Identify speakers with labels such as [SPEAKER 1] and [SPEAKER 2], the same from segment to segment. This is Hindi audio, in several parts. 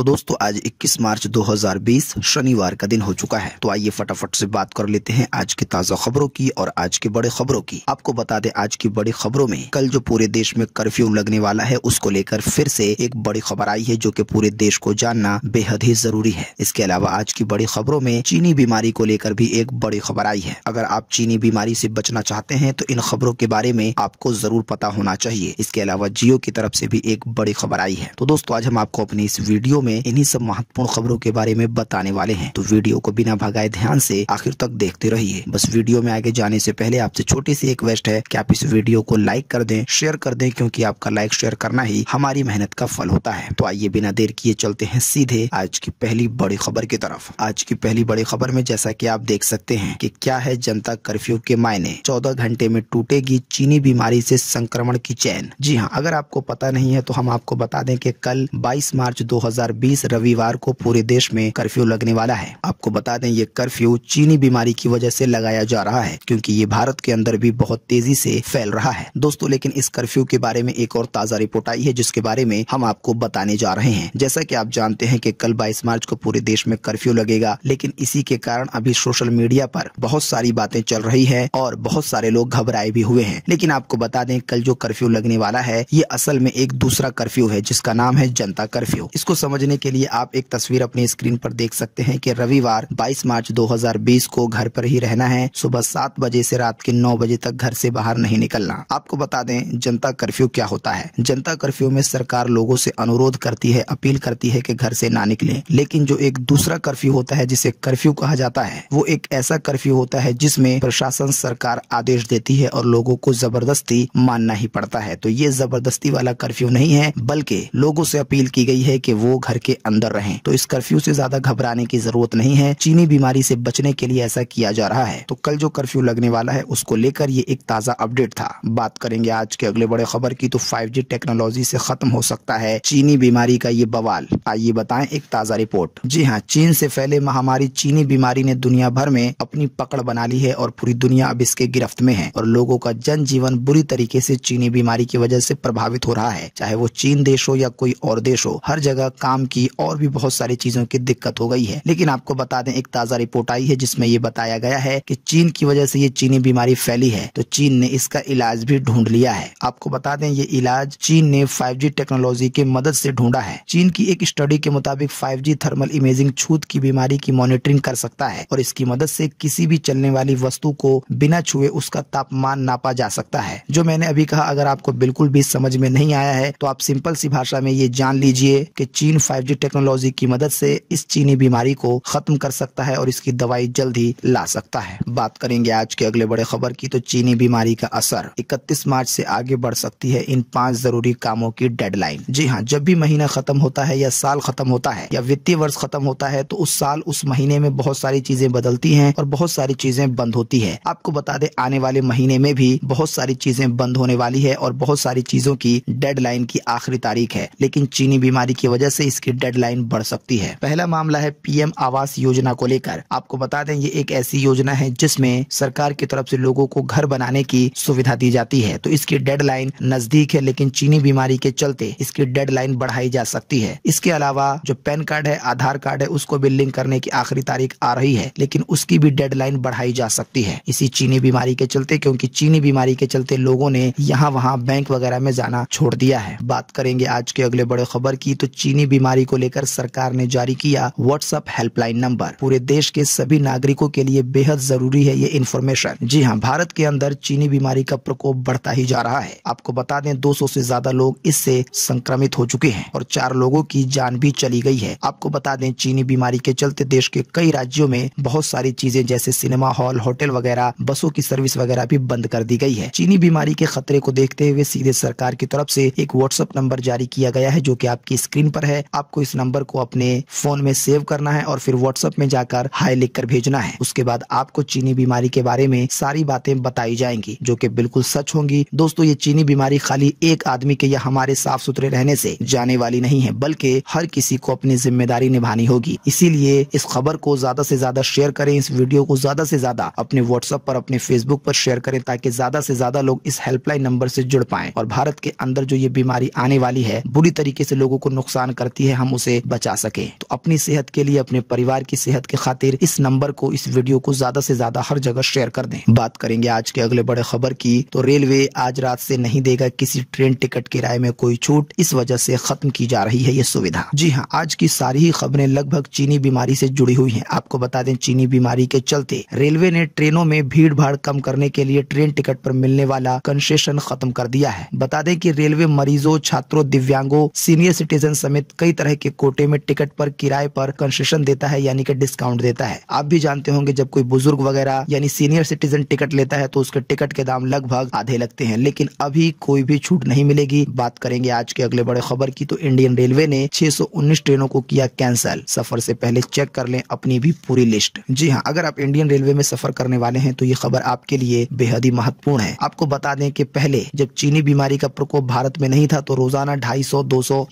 [SPEAKER 1] तो दोस्तों आज 21 मार्च 2020 शनिवार का दिन हो चुका है तो आइए फटाफट से बात कर लेते हैं आज की ताज़ा खबरों की और आज के बड़े खबरों की आपको बता दें आज की बड़ी खबरों में कल जो पूरे देश में कर्फ्यू लगने वाला है उसको लेकर फिर से एक बड़ी खबर आई है जो की पूरे देश को जानना बेहद ही जरूरी है इसके अलावा आज की बड़ी खबरों में चीनी बीमारी को लेकर भी एक बड़ी खबर आई है अगर आप चीनी बीमारी ऐसी बचना चाहते हैं तो इन खबरों के बारे में आपको जरूर पता होना चाहिए इसके अलावा जियो की तरफ ऐसी भी एक बड़ी खबर आई है तो दोस्तों आज हम आपको अपनी इस वीडियो में में इन्हीं सब महत्वपूर्ण खबरों के बारे में बताने वाले हैं तो वीडियो को बिना भगाए ध्यान से आखिर तक देखते रहिए बस वीडियो में आगे जाने से पहले आपसे छोटी सी रिक्वेस्ट है कि आप इस वीडियो को लाइक कर दें शेयर कर दें क्योंकि आपका लाइक शेयर करना ही हमारी मेहनत का फल होता है तो आइए बिना देर किए चलते हैं सीधे आज की पहली बड़ी खबर की तरफ आज की पहली बड़ी खबर में जैसा की आप देख सकते हैं की क्या है जनता कर्फ्यू के मायने चौदह घंटे में टूटेगी चीनी बीमारी ऐसी संक्रमण की चैन जी हाँ अगर आपको पता नहीं है तो हम आपको बता दें की कल बाईस मार्च दो 20 रविवार को पूरे देश में कर्फ्यू लगने वाला है आपको बता दें ये कर्फ्यू चीनी बीमारी की वजह से लगाया जा रहा है क्योंकि ये भारत के अंदर भी बहुत तेजी से फैल रहा है दोस्तों लेकिन इस कर्फ्यू के बारे में एक और ताजा रिपोर्ट आई है जिसके बारे में हम आपको बताने जा रहे हैं जैसा की आप जानते हैं की कल बाईस मार्च को पूरे देश में कर्फ्यू लगेगा लेकिन इसी के कारण अभी सोशल मीडिया पर बहुत सारी बातें चल रही है और बहुत सारे लोग घबराए भी हुए हैं लेकिन आपको बता दें कल जो कर्फ्यू लगने वाला है ये असल में एक दूसरा कर्फ्यू है जिसका नाम है जनता कर्फ्यू इसको समझने समझने के लिए आप एक तस्वीर अपनी स्क्रीन पर देख सकते हैं कि रविवार 22 मार्च 2020 को घर पर ही रहना है सुबह सात बजे से रात के नौ बजे तक घर से बाहर नहीं निकलना आपको बता दें जनता कर्फ्यू क्या होता है जनता कर्फ्यू में सरकार लोगों से अनुरोध करती है अपील करती है कि घर से ना निकले लेकिन जो एक दूसरा कर्फ्यू होता है जिसे कर्फ्यू कहा जाता है वो एक ऐसा कर्फ्यू होता है जिसमे प्रशासन सरकार आदेश देती है और लोगों को जबरदस्ती मानना ही पड़ता है तो ये जबरदस्ती वाला कर्फ्यू नहीं है बल्कि लोगों से अपील की गई है कि वो घर के अंदर रहें तो इस कर्फ्यू से ज्यादा घबराने की जरूरत नहीं है चीनी बीमारी से बचने के लिए ऐसा किया जा रहा है तो कल जो कर्फ्यू लगने वाला है उसको लेकर ये एक ताजा अपडेट था बात करेंगे आज के अगले बड़े खबर की तो फाइव टेक्नोलॉजी से खत्म हो सकता है चीनी बीमारी का ये बवाल आइए बताएं एक ताजा रिपोर्ट जी हाँ चीन से फैले महामारी चीनी बीमारी ने दुनिया भर में अपनी पकड़ बना ली है और पूरी दुनिया अब इसके गिरफ्त में है और लोगों का जनजीवन बुरी तरीके से चीनी बीमारी की वजह से प्रभावित हो रहा है चाहे वो चीन देश हो या कोई और देश हो हर जगह काम की और भी बहुत सारी चीजों की दिक्कत हो गई है लेकिन आपको बता दें एक ताजा रिपोर्ट आई है जिसमें ये बताया गया है कि चीन की वजह से ये चीनी बीमारी फैली है तो चीन ने इसका इलाज भी ढूंढ लिया है आपको बता दें ये इलाज चीन ने फाइव टेक्नोलॉजी की मदद ऐसी ढूंढा है चीन की एक स्टडी के मुताबिक फाइव थर्मल इमेजिंग छूत की बीमारी की मॉनिटरिंग कर सकता है और इसकी मदद ऐसी किसी भी चलने वाली वस्तु को बिना छुए उसका तापमान नापा जा सकता है जो मैंने अभी कहा अगर आपको बिल्कुल भी समझ में नहीं आया है तो आप सिंपल सी भाषा में ये जान लीजिए कि चीन 5G टेक्नोलॉजी की मदद से इस चीनी बीमारी को खत्म कर सकता है और इसकी दवाई जल्द ही ला सकता है बात करेंगे आज के अगले बड़े खबर की तो चीनी बीमारी का असर 31 मार्च से आगे बढ़ सकती है इन पांच जरूरी कामों की डेडलाइन जी हाँ जब भी महीना खत्म होता है या साल खत्म होता है या वित्तीय वर्ष खत्म होता है तो उस साल उस महीने में बहुत सारी चीजें बदलती है और बहुत सारी चीजें बंद होती है आपको बता दे आने वाले महीने में भी बहुत सारी चीजें बंद होने वाली है और बहुत सारी चीजों की डेडलाइन की आखिरी तारीख है लेकिन चीनी बीमारी की वजह से इस इसकी डेडलाइन बढ़ सकती है पहला मामला है पीएम आवास योजना को लेकर आपको बता दें ये एक ऐसी योजना है जिसमें सरकार की तरफ से लोगों को घर बनाने की सुविधा दी जाती है तो इसकी डेडलाइन नजदीक है लेकिन चीनी बीमारी के चलते इसकी डेडलाइन बढ़ाई जा सकती है इसके अलावा जो पैन कार्ड है आधार कार्ड है उसको भी लिंक करने की आखिरी तारीख आ रही है लेकिन उसकी भी डेडलाइन बढ़ाई जा सकती है इसी चीनी बीमारी के चलते क्योंकि चीनी बीमारी के चलते लोगों ने यहाँ वहाँ बैंक वगैरह में जाना छोड़ दिया है बात करेंगे आज के अगले बड़े खबर की तो चीनी बीमारी बीमारी को लेकर सरकार ने जारी किया व्हाट्सएप हेल्पलाइन नंबर पूरे देश के सभी नागरिकों के लिए बेहद जरूरी है ये इन्फॉर्मेशन जी हाँ भारत के अंदर चीनी बीमारी का प्रकोप बढ़ता ही जा रहा है आपको बता दें 200 से ज्यादा लोग इससे संक्रमित हो चुके हैं और चार लोगों की जान भी चली गई है आपको बता दें चीनी बीमारी के चलते देश के कई राज्यों में बहुत सारी चीजें जैसे सिनेमा हॉल होटल वगैरह बसों की सर्विस वगैरह भी बंद कर दी गई है चीनी बीमारी के खतरे को देखते हुए सीधे सरकार की तरफ से एक व्हाट्सएप नंबर जारी किया गया है जो कि आपकी स्क्रीन पर है आपको इस नंबर को अपने फोन में सेव करना है और फिर व्हाट्सएप में जाकर हाई लिख कर भेजना है उसके बाद आपको चीनी बीमारी के बारे में सारी बातें बताई जाएंगी जो की बिल्कुल सच होंगी दोस्तों ये चीनी बीमारी खाली एक आदमी के या हमारे साफ सुथरे रहने से जाने वाली नहीं है बल्कि हर किसी को अपनी जिम्मेदारी निभानी होगी इसीलिए इस खबर को ज्यादा से ज्यादा शेयर करें इस वीडियो को ज्यादा से ज्यादा अपने व्हाट्सएप पर अपने फेसबुक पर शेयर करें ताकि ज्यादा से ज्यादा लोग इस हेल्पलाइन नंबर से जुड़ पाए और भारत के अंदर जो ये बीमारी आने वाली है बुरी तरीके से लोगों को नुकसान करती है है हम उसे बचा सके तो अपनी सेहत के लिए अपने परिवार की सेहत के खातिर इस नंबर को इस वीडियो को ज्यादा से ज्यादा हर जगह शेयर कर दें बात करेंगे आज के अगले बड़े खबर की तो रेलवे आज रात से नहीं देगा किसी ट्रेन टिकट किराए में कोई छूट इस वजह से खत्म की जा रही है ये सुविधा जी हाँ आज की सारी ही खबरें लगभग चीनी बीमारी से जुड़ी हुई है आपको बता दें चीनी बीमारी के चलते रेलवे ने ट्रेनों में भीड़ भाड़ कम करने के लिए ट्रेन टिकट आरोप मिलने वाला कंसेशन खत्म कर दिया है बता दें की रेलवे मरीजों छात्रों दिव्यांगों सीनियर सिटीजन समेत कई तरह के कोटे में टिकट पर किराए पर कंसेशन देता है यानी कि डिस्काउंट देता है आप भी जानते होंगे जब कोई बुजुर्ग वगैरह यानी सीनियर सिटीजन टिकट लेता है तो उसके टिकट के दाम लगभग आधे लगते हैं लेकिन अभी कोई भी छूट नहीं मिलेगी बात करेंगे आज के अगले बड़े खबर की तो इंडियन रेलवे ने छह ट्रेनों को किया कैंसिल सफर से पहले चेक कर लें अपनी भी पूरी लिस्ट जी हाँ अगर आप इंडियन रेलवे में सफर करने वाले हैं तो ये खबर आपके लिए बेहद ही महत्वपूर्ण है आपको बता दें कि पहले जब चीनी बीमारी का प्रकोप भारत में नहीं था तो रोजाना ढाई सौ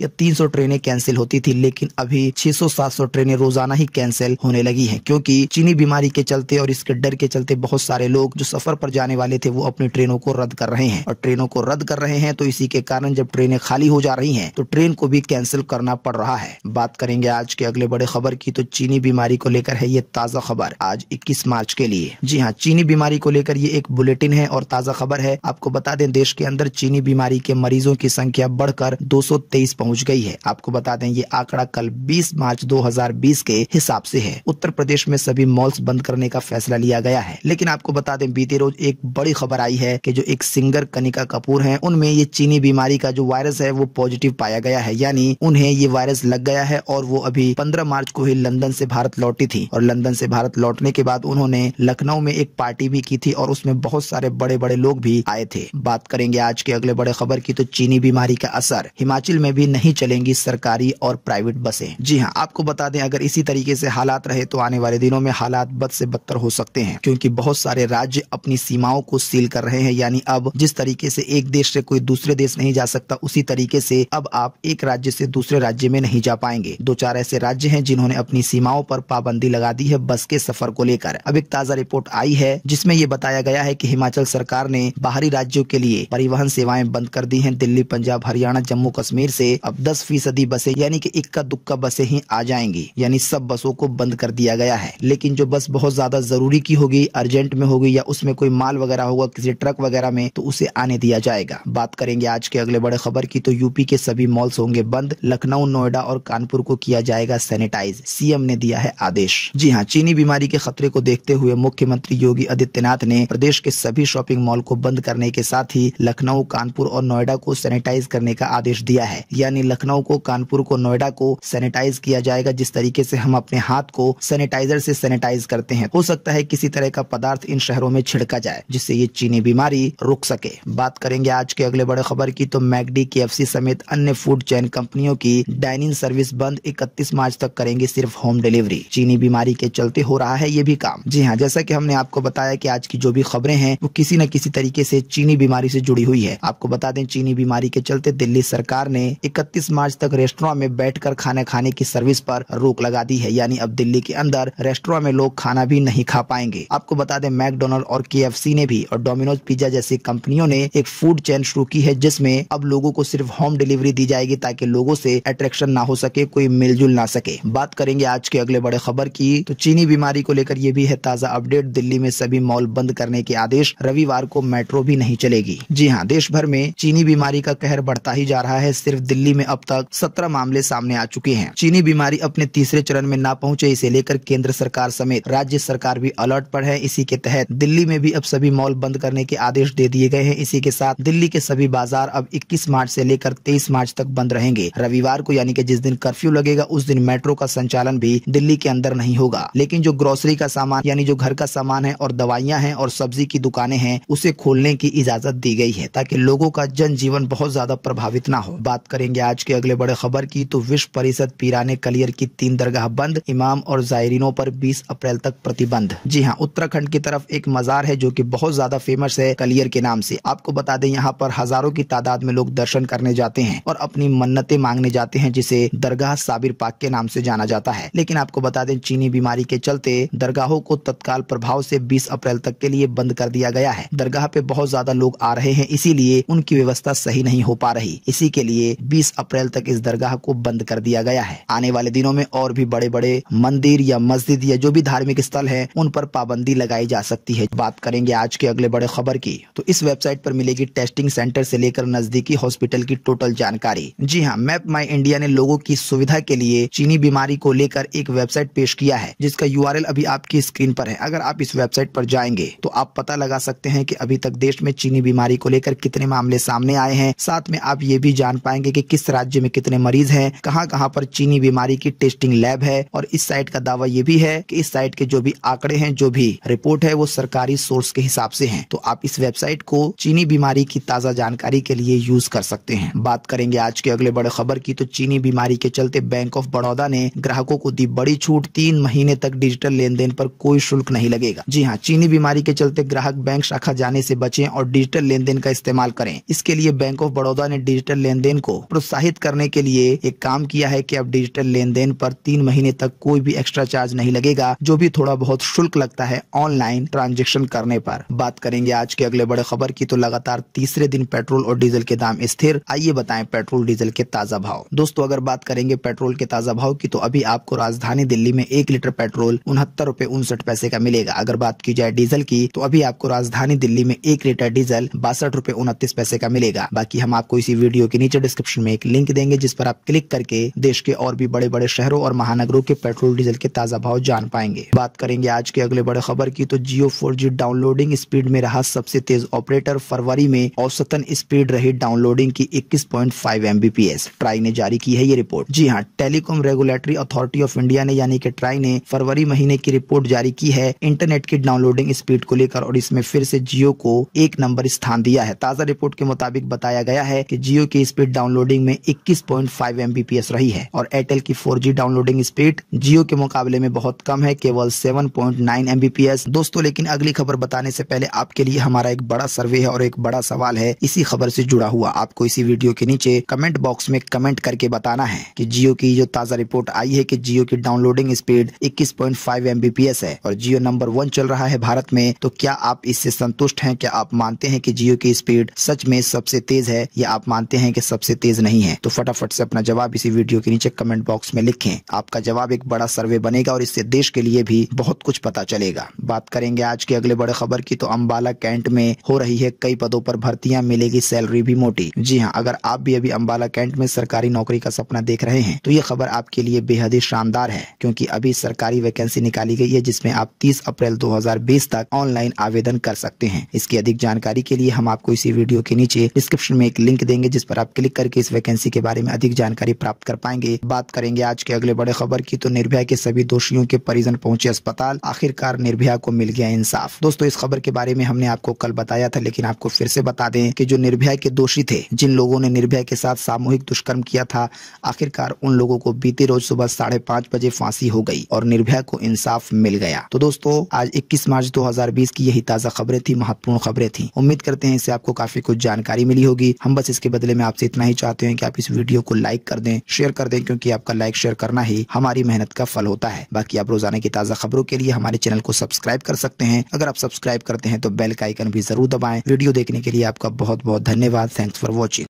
[SPEAKER 1] या तीन ट्रेनें कैंसिल होती थी लेकिन अभी 600-700 ट्रेनें रोजाना ही कैंसिल होने लगी हैं क्योंकि चीनी बीमारी के चलते और इसके डर के चलते बहुत सारे लोग जो सफर पर जाने वाले थे वो अपनी ट्रेनों को रद्द कर रहे हैं और ट्रेनों को रद्द कर रहे हैं तो इसी के कारण जब ट्रेनें खाली हो जा रही है तो ट्रेन को भी कैंसिल करना पड़ रहा है बात करेंगे आज के अगले बड़े खबर की तो चीनी बीमारी को लेकर है ये ताजा खबर आज इक्कीस मार्च के लिए जी हाँ चीनी बीमारी को लेकर ये एक बुलेटिन है और ताजा खबर है आपको बता दें देश के अंदर चीनी बीमारी के मरीजों की संख्या बढ़कर 223 पहुंच गई है आपको बता दें हैं ये आंकड़ा कल 20 मार्च 2020 के हिसाब से है उत्तर प्रदेश में सभी मॉल्स बंद करने का फैसला लिया गया है लेकिन आपको बता दें बीते रोज एक बड़ी खबर आई है कि जो एक सिंगर कनिका कपूर हैं उनमें ये चीनी बीमारी का जो वायरस है वो पॉजिटिव पाया गया है यानी उन्हें ये वायरस लग गया है और वो अभी पंद्रह मार्च को ही लंदन ऐसी भारत लौटी थी और लंदन ऐसी भारत लौटने के बाद उन्होंने लखनऊ में एक पार्टी भी की थी और उसमें बहुत सारे बड़े बड़े लोग भी आए थे बात करेंगे आज के अगले बड़े खबर की तो चीनी बीमारी का असर हिमाचल में भी नहीं चलेंगी सरकारी सरकारी और प्राइवेट बसें जी हाँ आपको बता दें अगर इसी तरीके से हालात रहे तो आने वाले दिनों में हालात बद से बदतर हो सकते हैं क्योंकि बहुत सारे राज्य अपनी सीमाओं को सील कर रहे हैं यानी अब जिस तरीके से एक देश से कोई दूसरे देश नहीं जा सकता उसी तरीके से अब आप एक राज्य से दूसरे राज्य में नहीं जा पाएंगे दो चार ऐसे राज्य हैं जिन्होंने अपनी सीमाओं पर पाबंदी लगा दी है बस के सफर को लेकर अब एक ताजा रिपोर्ट आई है जिसमें ये बताया गया है कि हिमाचल सरकार ने बाहरी राज्यों के लिए परिवहन सेवाएं बंद कर दी हैं दिल्ली पंजाब हरियाणा जम्मू कश्मीर से अब 10 फीसदी बसें यानी कि इक्का दुक्का बसें ही आ जाएंगी यानी सब बसों को बंद कर दिया गया है लेकिन जो बस बहुत ज्यादा जरूरी की होगी अर्जेंट में होगी या उसमें कोई माल वगैरह होगा किसी ट्रक वगैरह में तो उसे आने दिया जाएगा बात करेंगे आज के अगले बड़े खबर की तो यूपी के सभी मॉल्स होंगे बंद लखनऊ नोएडा और कानपुर को किया जाएगा सैनिटाइज सीएम ने दिया है आदेश जी हाँ चीनी बीमारी के खतरे को देखते हुए मुख्यमंत्री योगी आदित्यनाथ ने प्रदेश के सभी शॉपिंग मॉल को बंद करने के साथ ही लखनऊ कानपुर और नोएडा को सैनिटाइज करने का आदेश दिया है यानी लखनऊ को कानपुर को नोएडा को सैनिटाइज किया जाएगा जिस तरीके से हम अपने हाथ को सैनिटाइजर से सैनिटाइज करते हैं हो सकता है किसी तरह का पदार्थ इन शहरों में छिड़का जाए जिससे ये चीनी बीमारी रुक सके बात करेंगे आज के अगले बड़े खबर की तो मैगडी के एफ समेत अन्य फूड चैन कंपनियों की डाइनिंग सर्विस बंद इकतीस मार्च तक करेंगे सिर्फ होम डिलीवरी चीनी बीमारी के चलते हो रहा है ये भी काम जी हाँ जैसा की हमने आपको बताया की आज की जो भी खबरें हैं वो किसी न किसी तरीके से चीनी बीमारी से जुड़ी हुई है आपको बता दें चीनी बीमारी के चलते दिल्ली सरकार ने 31 मार्च तक रेस्टोरेंट में बैठकर खाना खाने की सर्विस पर रोक लगा दी है यानी अब दिल्ली के अंदर रेस्टोरेंट में लोग खाना भी नहीं खा पाएंगे आपको बता दें मैकडोनल्ड और के ने भी और डोमिनोज पिज्जा जैसी कंपनियों ने एक फूड चेन शुरू की है जिसमें अब लोगों को सिर्फ होम डिलीवरी दी जाएगी ताकि लोगों से अट्रैक्शन ना हो सके कोई मिलजुल ना सके बात करेंगे आज के अगले बड़े खबर की तो चीनी बीमारी को लेकर ये भी है ताजा अपडेट दिल्ली में सभी मॉल बंद करने के आदेश रविवार को मेट्रो भी नहीं चलेगी जी हाँ देश भर में चीनी बीमारी का कहर बढ़ता ही जा रहा है सिर्फ दिल्ली में अब तक सत्रह मामले मामले सामने आ चुके हैं चीनी बीमारी अपने तीसरे चरण में न पहुँचे इसे लेकर केंद्र सरकार समेत राज्य सरकार भी अलर्ट पर है इसी के तहत दिल्ली में भी अब सभी मॉल बंद करने के आदेश दे दिए गए हैं इसी के साथ दिल्ली के सभी बाजार अब 21 मार्च से लेकर 23 मार्च तक बंद रहेंगे रविवार को यानी कि जिस दिन कर्फ्यू लगेगा उस दिन मेट्रो का संचालन भी दिल्ली के अंदर नहीं होगा लेकिन जो ग्रोसरी का सामान यानी जो घर का सामान है और दवाइयाँ हैं और सब्जी की दुकानें हैं उसे खोलने की इजाजत दी गई है ताकि लोगों का जनजीवन बहुत ज्यादा प्रभावित न हो बात करेंगे आज के अगले बड़े खबर की की तो विश्व परिषद पीराने कलियर की तीन दरगाह बंद इमाम और जायरीनों पर 20 अप्रैल तक प्रतिबंध जी हाँ उत्तराखंड की तरफ एक मजार है जो की बहुत ज्यादा फेमस है कलियर के नाम से आपको बता दें यहाँ पर हजारों की तादाद में लोग दर्शन करने जाते हैं और अपनी मन्नते मांगने जाते हैं जिसे दरगाह साबिर पाक के नाम से जाना जाता है लेकिन आपको बता दें चीनी बीमारी के चलते दरगाहों को तत्काल प्रभाव से बीस अप्रैल तक के लिए बंद कर दिया गया है दरगाह पे बहुत ज्यादा लोग आ रहे हैं इसीलिए उनकी व्यवस्था सही नहीं हो पा रही इसी के लिए बीस अप्रैल तक इस दरगाह को बंद कर दिया गया है आने वाले दिनों में और भी बड़े बड़े मंदिर या मस्जिद या जो भी धार्मिक स्थल है उन पर पाबंदी लगाई जा सकती है बात करेंगे आज के अगले बड़े खबर की तो इस वेबसाइट पर मिलेगी टेस्टिंग सेंटर से लेकर नजदीकी हॉस्पिटल की टोटल जानकारी जी हाँ मैप माई इंडिया ने लोगों की सुविधा के लिए चीनी बीमारी को लेकर एक वेबसाइट पेश किया है जिसका यू अभी आपकी स्क्रीन पर है अगर आप इस वेबसाइट पर जाएंगे तो आप पता लगा सकते हैं की अभी तक देश में चीनी बीमारी को लेकर कितने मामले सामने आए हैं साथ में आप ये भी जान पाएंगे की कि किस राज्य में कितने मरीज है है कहाँ कहाँ पर चीनी बीमारी की टेस्टिंग लैब है और इस साइट का दावा ये भी है कि इस साइट के जो भी आंकड़े हैं जो भी रिपोर्ट है वो सरकारी सोर्स के हिसाब से है तो आप इस वेबसाइट को चीनी बीमारी की ताजा जानकारी के लिए यूज कर सकते हैं बात करेंगे आज के अगले बड़े खबर की तो चीनी बीमारी के चलते बैंक ऑफ बड़ौदा ने ग्राहकों को दी बड़ी छूट तीन महीने तक डिजिटल लेन देन पर कोई शुल्क नहीं लगेगा जी हाँ चीनी बीमारी के चलते ग्राहक बैंक शाखा जाने से बचें और डिजिटल लेन देन का इस्तेमाल करें इसके लिए बैंक ऑफ बड़ौदा ने डिजिटल लेन देन को प्रोत्साहित करने के लिए एक काम किया है कि अब डिजिटल लेन देन पर तीन महीने तक कोई भी एक्स्ट्रा चार्ज नहीं लगेगा जो भी थोड़ा बहुत शुल्क लगता है ऑनलाइन ट्रांजेक्शन करने पर बात करेंगे आज के अगले बड़े खबर की तो लगातार तीसरे दिन पेट्रोल और डीजल के दाम स्थिर आइए बताएं पेट्रोल डीजल के ताजा भाव दोस्तों अगर बात करेंगे पेट्रोल के ताजा भाव की तो अभी आपको राजधानी दिल्ली में एक लीटर पेट्रोल उनहत्तर रूपए उनसठ पैसे का मिलेगा अगर बात की जाए डीजल की तो अभी आपको राजधानी दिल्ली में एक लीटर डीजल बासठ रूपए उनतीस पैसे का मिलेगा बाकी हम आपको इसी वीडियो के नीचे डिस्क्रिप्शन में एक लिंक देंगे जिस पर आप क्लिक करके देश के और भी बड़े बड़े शहरों और महानगरों के पेट्रोल डीजल के ताजा भाव जान पाएंगे बात करेंगे आज के अगले बड़े खबर की तो जियो फोर डाउनलोडिंग स्पीड में रहा सबसे तेज ऑपरेटर फरवरी में औसतन स्पीड रही डाउनलोडिंग की इक्कीस पॉइंट ट्राई ने जारी की है ये रिपोर्ट जी हाँ telecom regulatory authority of India ने यानी कि ट्राई ने फरवरी महीने की रिपोर्ट जारी की है इंटरनेट की डाउनलोडिंग स्पीड को लेकर और इसमें फिर से जियो को एक नंबर स्थान दिया है ताजा रिपोर्ट के मुताबिक बताया गया है की जियो की स्पीड डाउनलोडिंग में इक्कीस पॉइंट फाइव फाइव एम रही है और एयरटेल की फोर डाउनलोडिंग स्पीड जियो के मुकाबले में बहुत कम है केवल सेवन पॉइंट नाइन दोस्तों लेकिन अगली खबर बताने से पहले आपके लिए हमारा एक बड़ा सर्वे है और एक बड़ा सवाल है इसी खबर से जुड़ा हुआ आपको इसी वीडियो के नीचे कमेंट बॉक्स में कमेंट करके बताना है कि जियो की जो ताजा रिपोर्ट आई है कि जियो की डाउनलोडिंग स्पीड 21.5 पॉइंट है और जियो नंबर वन चल रहा है भारत में तो क्या आप इससे संतुष्ट हैं क्या आप मानते हैं कि जियो की स्पीड सच में सबसे तेज है या आप मानते हैं कि सबसे तेज नहीं है तो फटाफट से अपना जवाब इसी वीडियो के नीचे कमेंट बॉक्स में लिखें आपका जवाब एक बड़ा सर्वे बनेगा और इससे देश के लिए भी बहुत कुछ पता चलेगा बात करेंगे आज के अगले बड़े खबर की तो अम्बाला कैंट में हो रही है कई पदों पर भर्तियां मिलेगी सैलरी भी मोटी जी हाँ अगर आप भी अभी अम्बाला कैंट में सरकारी नौकरी का सपना देख रहे हैं तो ये खबर आपके लिए बेहद ही शानदार है क्योंकि अभी सरकारी वैकेंसी निकाली गई है जिसमें आप 30 अप्रैल 2020 तक ऑनलाइन आवेदन कर सकते हैं इसकी अधिक जानकारी के लिए हम आपको इसी वीडियो के नीचे डिस्क्रिप्शन में एक लिंक देंगे जिस पर आप क्लिक करके इस वैकेंसी के बारे में अधिक जानकारी जानकारी प्राप्त कर पाएंगे बात करेंगे आज के अगले बड़े खबर की तो निर्भया के सभी दोषियों के परिजन पहुंचे अस्पताल आखिरकार निर्भया को मिल गया इंसाफ दोस्तों इस खबर के बारे में हमने आपको कल बताया था लेकिन आपको फिर से बता दें कि जो निर्भया के दोषी थे जिन लोगों ने निर्भया के साथ सामूहिक दुष्कर्म किया था आखिरकार उन लोगों को बीते रोज सुबह साढ़े पांच बजे फांसी हो गई और निर्भया को इंसाफ मिल गया तो दोस्तों आज इक्कीस मार्च बीस की यही ताज़ा खबरें थी महत्वपूर्ण खबरें थी उम्मीद करते हैं इससे आपको काफी कुछ जानकारी मिली होगी हम बस इसके बदले में आपसे इतना ही चाहते हैं कि आप इस वीडियो को लाइक कर दें शेयर कर दें क्योंकि आपका लाइक शेयर करना ही हमारी मेहनत का फल होता है बाकी आप रोजाना की ताज़ा खबरों के लिए हमारे चैनल को सब्सक्राइब कर सकते हैं अगर आप सब्सक्राइब करते हैं तो बेल का आइकन भी जरूर दबाएं वीडियो देखने के लिए आपका बहुत बहुत धन्यवाद थैंक्स फॉर वॉचिंग